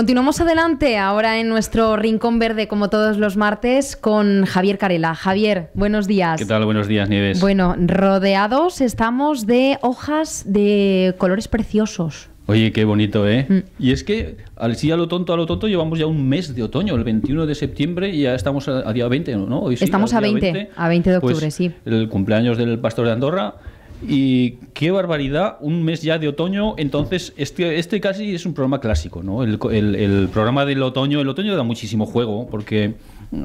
Continuamos adelante ahora en nuestro Rincón Verde, como todos los martes, con Javier Carela. Javier, buenos días. ¿Qué tal? Buenos días, Nieves. Bueno, rodeados estamos de hojas de colores preciosos. Oye, qué bonito, ¿eh? Mm. Y es que, al sí a lo tonto, a lo tonto, llevamos ya un mes de otoño, el 21 de septiembre, y ya estamos a, día 20, ¿no? estamos a, 20, a 20 de octubre, pues, sí. El cumpleaños del pastor de Andorra, y qué barbaridad, un mes ya de otoño, entonces este, este casi es un programa clásico, ¿no? El, programa del otoño, el otoño da muchísimo juego porque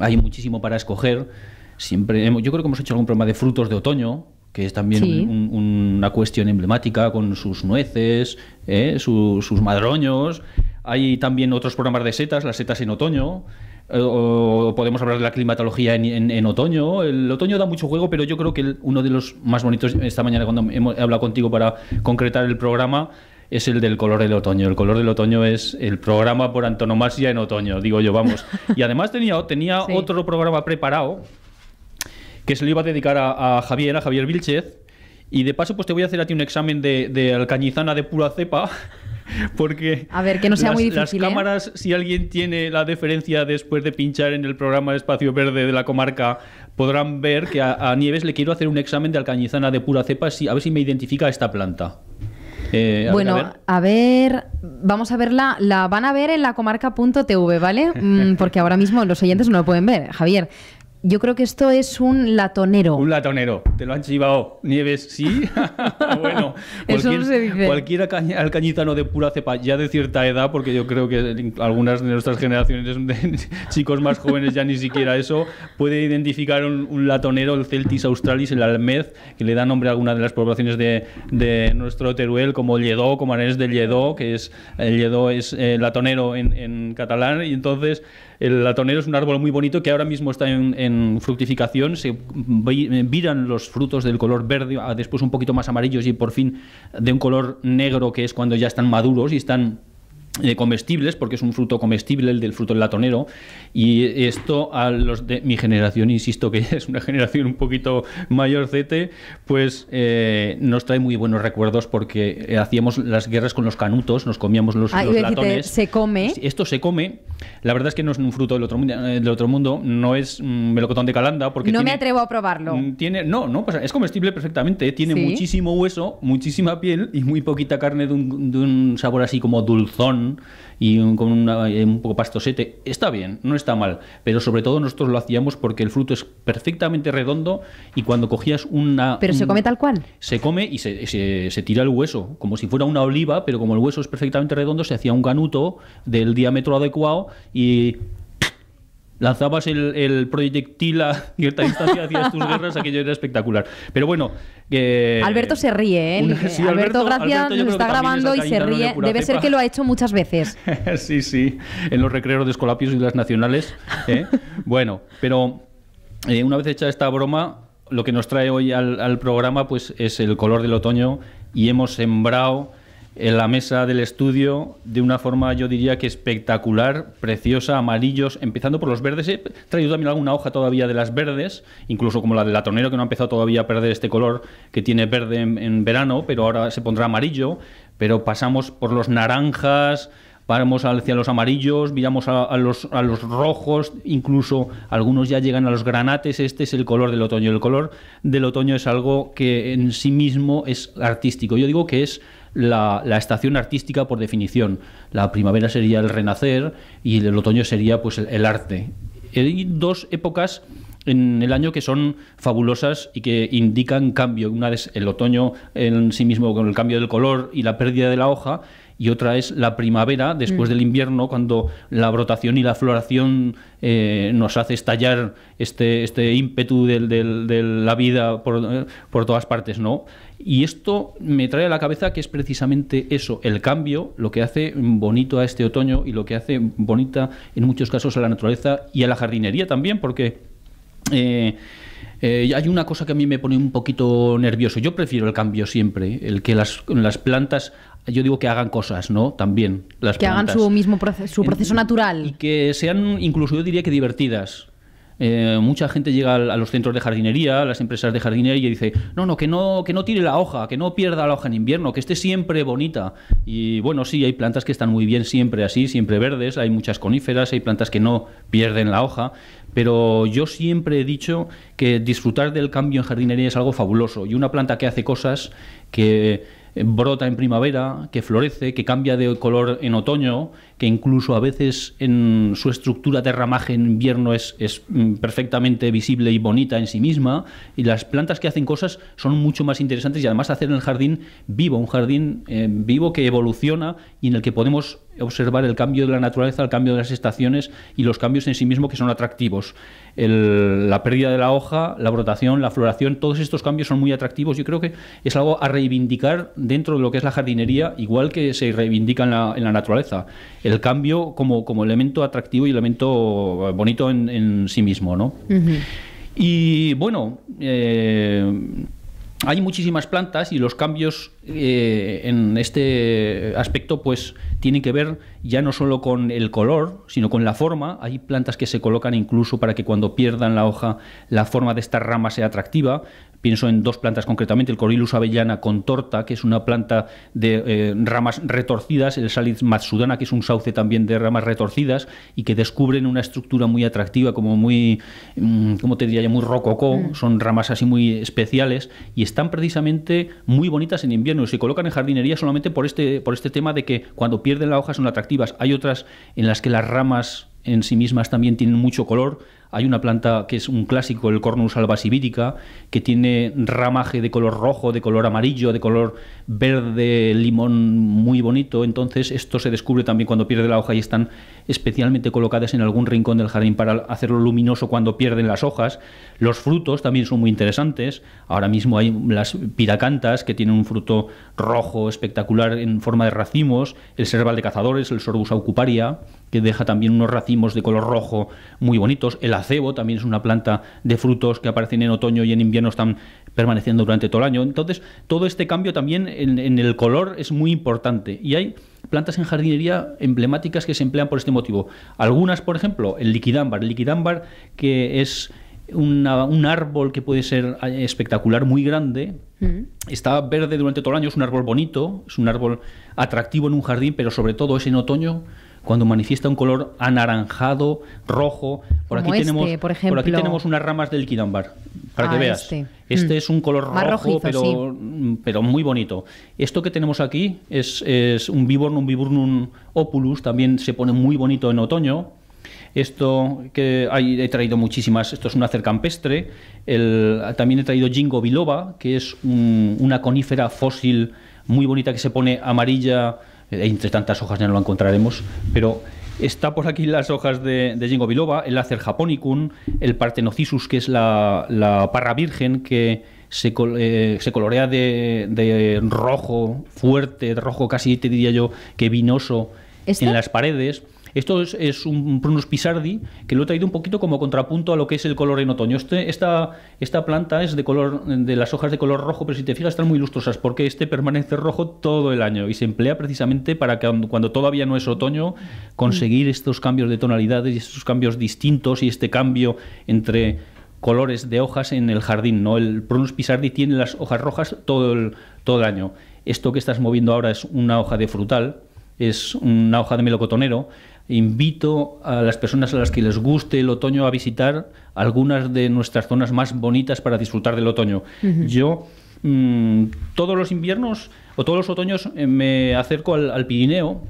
hay muchísimo para escoger. Siempre, yo creo que hemos hecho algún programa de frutos de otoño, que es también una cuestión emblemática con sus nueces, ¿eh? sus madroños. Hay también otros programas de setas, las setas en otoño. Eh, o podemos hablar de la climatología en, otoño. El otoño da mucho juego, pero yo creo que uno de los más bonitos esta mañana cuando hemos hablado contigo para concretar el programa es el del color del otoño. El color del otoño es el programa por antonomasia en otoño, digo yo, vamos. Y además tenía, tenía otro programa preparado que se lo iba a dedicar a, Javier, a Javier Vilchez. Y de paso, pues te voy a hacer a ti un examen de, de alcañizana de pura cepa. Porque. A ver, que no sea muy difícil. Las ¿eh? cámaras, si alguien tiene la deferencia después de pinchar en el programa de Espacio Verde de la comarca, podrán ver que a, Nieves le quiero hacer un examen de alcañizana de pura cepa, a ver si me identifica esta planta. Eh, bueno, a, ver. vamos a verla, la van a ver en la comarca.tv, ¿vale? Mm, porque ahora mismo los oyentes no lo pueden ver, Javier. Yo creo que esto es un latonero. Un latonero. Te lo han chivado, Nieves, sí. bueno, Eso no se dice. cualquier de pura cepa, ya de cierta edad, porque yo creo que algunas de nuestras generaciones de chicos más jóvenes ya ni siquiera eso, puede identificar un, latonero, el Celtis australis, el almez, que le da nombre a alguna de las poblaciones de, nuestro Teruel, como Lledó, como Arenés de Lledó, que es el Lledó es eh, latonero en, catalán, y entonces el latonero es un árbol muy bonito que ahora mismo está en fructificación se viran los frutos del color verde a después un poquito más amarillos y por fin de un color negro que es cuando ya están maduros y están de comestibles, porque es un fruto comestible, el del fruto del latonero, y esto a los de mi generación, insisto que es una generación un poquito mayor mayorcete, pues eh, nos trae muy buenos recuerdos porque eh, hacíamos las guerras con los canutos, nos comíamos los, ah, latones. Se come. Esto se come. La verdad es que no es un fruto del otro, eh, otro mundo, no es melocotón de calanda, porque... No me atrevo a probarlo. Mm, tiene, no, no, es comestible perfectamente, tiene muchísimo hueso, muchísima piel y muy poquita carne de un, de un sabor así como dulzón y un, con eh, un poco pastosete, está bien, no está mal, pero sobre todo nosotros lo hacíamos porque el fruto es perfectamente redondo y cuando cogías una... Pero se come tal cual. Se come y se, se, tira el hueso, como si fuera una oliva, pero como el hueso es perfectamente redondo, se hacía un ganuto del diámetro adecuado y lanzabas el, proyectil a cierta distancia, hacías tus guerras, aquello era espectacular. Pero bueno. Eh, Alberto se ríe, ¿eh? Sí, Alberto, gracias nos está grabando y se ríe. Debe ser que lo ha hecho muchas veces. sí, sí, en los recreos de Escolapios y las nacionales. ¿eh? bueno, pero eh, una vez hecha esta broma. Lo que nos trae hoy al, al programa pues, es el color del otoño y hemos sembrado en la mesa del estudio de una forma, yo diría que espectacular, preciosa, amarillos, empezando por los verdes. He traído también alguna hoja todavía de las verdes, incluso como la de la tornero que no ha empezado todavía a perder este color que tiene verde en, verano, pero ahora se pondrá amarillo. Pero pasamos por los naranjas, paramos hacia los amarillos, miramos a, los, rojos, incluso algunos ya llegan a los granates. Este es el color del otoño. El color del otoño es algo que en sí mismo es artístico. Yo digo que es la, estación artística por definición. La primavera sería el renacer y el, otoño sería pues el, el arte. Hay dos épocas en el año que son fabulosas y que indican cambio. Una es el otoño en sí mismo con el cambio del color y la pérdida de la hoja y otra es la primavera, después mm. del invierno, cuando la brotación y la floración eh, nos hace estallar este, este ímpetu de la vida eh, por, todas partes, ¿no? Y esto me trae a la cabeza que es precisamente eso, el cambio, lo que hace bonito a este otoño y lo que hace bonita en muchos casos a la naturaleza y a la jardinería también, porque... Eh, hay una cosa que a mí me pone un poquito nervioso. Yo prefiero el cambio siempre, el que las, las plantas yo digo que hagan cosas, ¿no? También las Que hagan su mismo proceso, su proceso natural. Y que sean, incluso yo diría que divertidas. Eh, mucha gente llega a los centros de jardinería, a las empresas de jardinería y dice, no, no, que no, que no tire la hoja, que no pierda la hoja en invierno, que esté siempre bonita. Y bueno, sí, hay plantas que están muy bien siempre así, siempre verdes, hay muchas coníferas, hay plantas que no pierden la hoja, pero yo siempre he dicho que disfrutar del cambio en jardinería es algo fabuloso y una planta que hace cosas que brota en primavera, que florece, que cambia de color en otoño, que incluso a veces en su estructura de ramaje en invierno es, mm, perfectamente visible y bonita en sí misma. Y las plantas que hacen cosas son mucho más interesantes y además hacen el jardín vivo, un jardín eh, vivo que evoluciona y en el que podemos observar el cambio de la naturaleza, el cambio de las estaciones y los cambios en sí mismos que son atractivos. la pérdida de la hoja, la brotación, la floración, todos estos cambios son muy atractivos. Yo creo que es algo a reivindicar dentro de lo que es la jardinería, igual que se reivindica en la, naturaleza. El cambio como, como, elemento atractivo y elemento eh, bonito en, sí mismo. ¿no? Y bueno, eh, hay muchísimas plantas y los cambios eh, en este aspecto pues tienen que ver ya no solo con el color, sino con la forma. Hay plantas que se colocan incluso para que cuando pierdan la hoja la forma de esta rama sea atractiva. Pienso en dos plantas concretamente, el Corilus avellana con torta, que es una planta de eh, ramas retorcidas, el Salix matsudana, que es un sauce también de ramas retorcidas y que descubren una estructura muy atractiva, como muy, mm, ¿cómo te diría yo? Muy rococó, mm. son ramas así muy especiales y están precisamente muy bonitas en invierno y se colocan en jardinería solamente por este, por este tema de que cuando pierden la hoja son atractivas. Hay otras en las que las ramas en sí mismas también tienen mucho color, hay una planta que es un clásico, el Cornus alba sibirica, que tiene ramaje de color rojo, de color amarillo, de color verde, limón muy bonito. Entonces, esto se descubre también cuando pierde la hoja y están especialmente colocadas en algún rincón del jardín para hacerlo luminoso cuando pierden las hojas. Los frutos también son muy interesantes. Ahora mismo hay las piracantas que tienen un fruto rojo espectacular en forma de racimos, el serval de cazadores, el sorbus aucuparia que deja también unos racimos de color rojo muy bonitos. El acebo también es una planta de frutos que aparecen en otoño y en invierno están permaneciendo durante todo el año. Entonces, todo este cambio también en, el color es muy importante. Y hay plantas en jardinería emblemáticas que se emplean por este motivo. Algunas, por ejemplo, el liquidámbar. El liquidámbar que es un árbol que puede ser eh, espectacular, muy grande. Mm. Está verde durante todo el año, es un árbol bonito, es un árbol atractivo en un jardín, pero sobre todo es en otoño cuando manifiesta un color anaranjado, rojo. Por, aquí, este, tenemos, por, ejemplo. aquí tenemos unas ramas del quidambar, para ah, que veas. Este, este mm. es un color rojo, mm, pero, muy bonito. Esto que tenemos aquí es, es un Viburnum Viburnum opulus, también se pone muy bonito en otoño. Esto que he traído muchísimas, esto es una campestre. El, también he traído Jingo biloba, que es una conífera fósil muy bonita que se pone amarilla entre tantas hojas ya no lo encontraremos, pero está por aquí las hojas de, de Jingo biloba, el Acer japonicum, el Partenocisus, que es la, parra virgen que se, eh, se colorea de, de, rojo fuerte, de rojo casi, te diría yo, que vinoso en las paredes. Esto es, un Prunus pisardi que lo he traído un poquito como contrapunto a lo que es el color en otoño. Este, esta, esta planta es de color, de las hojas de color rojo, pero si te fijas están muy lustrosas porque este permanece rojo todo el año y se emplea precisamente para que cuando todavía no es otoño conseguir estos cambios de tonalidades y estos cambios distintos y este cambio entre colores de hojas en el jardín. ¿no? El Prunus pisardi tiene las hojas rojas todo todo el año. Esto que estás moviendo ahora es una hoja de frutal, es una hoja de melocotonero invito a las personas a las que les guste el otoño a visitar algunas de nuestras zonas más bonitas para disfrutar del otoño. Yo mm, todos los inviernos o todos los otoños eh, me acerco al Pirineo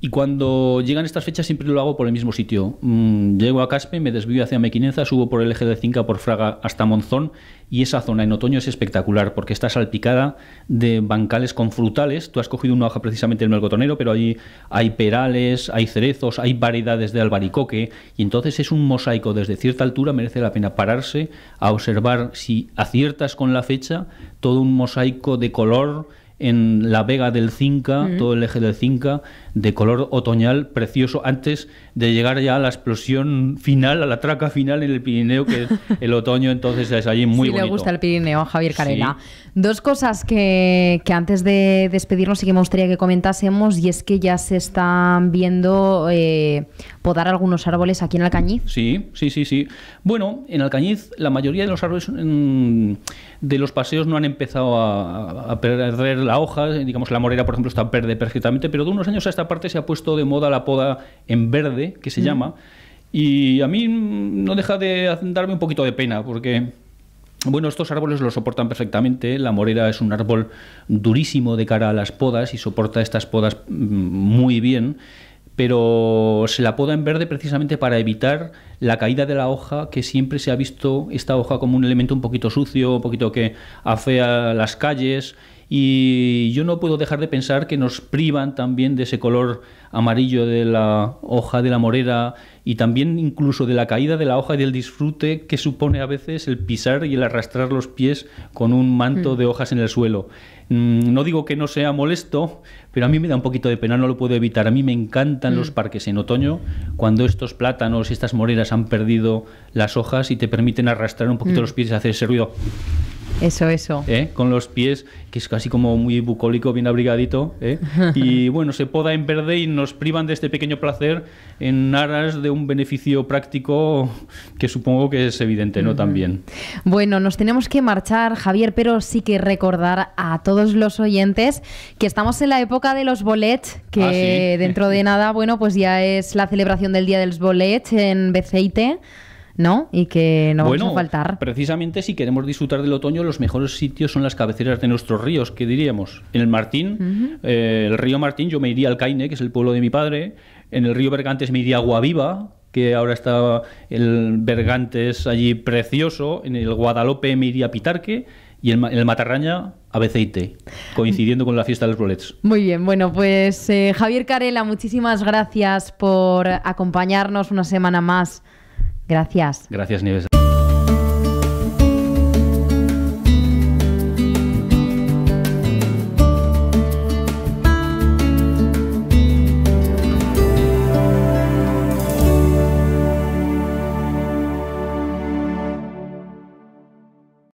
y cuando llegan estas fechas siempre lo hago por el mismo sitio. Mm, llego a Caspe, me desvío hacia Mequinenza, subo por el eje de Cinca por Fraga hasta Monzón y esa zona en otoño es espectacular porque está salpicada de bancales con frutales. Tú has cogido una hoja precisamente del melcotonero, pero allí hay perales, hay cerezos, hay variedades de albaricoque y entonces es un mosaico. Desde cierta altura merece la pena pararse a observar si aciertas con la fecha todo un mosaico de color en la vega del Cinca, todo el eje del Cinca, de color otoñal precioso. Antes de llegar ya a la explosión final, a la traca final en el Pirineo, que el otoño, entonces es allí muy sí, le gusta el Pirineo Javier Carena. Dos cosas que, antes de despedirnos sí que me gustaría que comentásemos, y es que ya se están viendo eh, podar algunos árboles aquí en Alcañiz. Sí, sí, sí, sí. Bueno, en Alcañiz la mayoría de los árboles mm, de los paseos no han empezado a, perder la hoja, digamos la morera, por ejemplo, está verde perfectamente, pero de unos años a esta parte se ha puesto de moda la poda en verde, que se llama, y a mí no deja de darme un poquito de pena, porque... Bueno, estos árboles lo soportan perfectamente. La morera es un árbol durísimo de cara a las podas y soporta estas podas mm, muy bien pero se la poda en verde precisamente para evitar la caída de la hoja, que siempre se ha visto esta hoja como un elemento un poquito sucio, un poquito que afea las calles y yo no puedo dejar de pensar que nos privan también de ese color amarillo de la hoja de la morera y también incluso de la caída de la hoja y del disfrute que supone a veces el pisar y el arrastrar los pies con un manto mm. de hojas en el suelo. Mm, no digo que no sea molesto, pero a mí me da un poquito de pena, no lo puedo evitar. A mí me encantan los mm. parques en otoño, cuando estos plátanos, y estas moreras han perdido las hojas y te permiten arrastrar un poquito los pies y hacer ese ruido eso, eso. ¿Eh? Con los pies, que es casi como muy bucólico, bien abrigadito. ¿eh? Y bueno, se poda en verde y nos privan de este pequeño placer en aras de un beneficio práctico que supongo que es evidente, ¿no? También. Bueno, nos tenemos que marchar, Javier, pero sí que recordar a todos los oyentes que estamos en la época de los bolets, que ah, dentro de nada, bueno, pues ya es la celebración del Día del Bolets en Beceite. ¿no? Y que no a faltar. Precisamente si queremos disfrutar del otoño, los mejores sitios son las cabeceras de nuestros ríos, que diríamos? En el Martín, eh, el río Martín, yo me iría al Caine, que es el pueblo de mi padre. En el río Bergantes me iría a Guaviva, que ahora está el Bergantes allí precioso. En el Guadalope me iría a Pitarque y en el Matarraña a coincidiendo con la fiesta de los Rolets. Muy bien, bueno, pues eh, Javier Carela, muchísimas gracias por acompañarnos una semana más Gracias. Gracias, Nieves.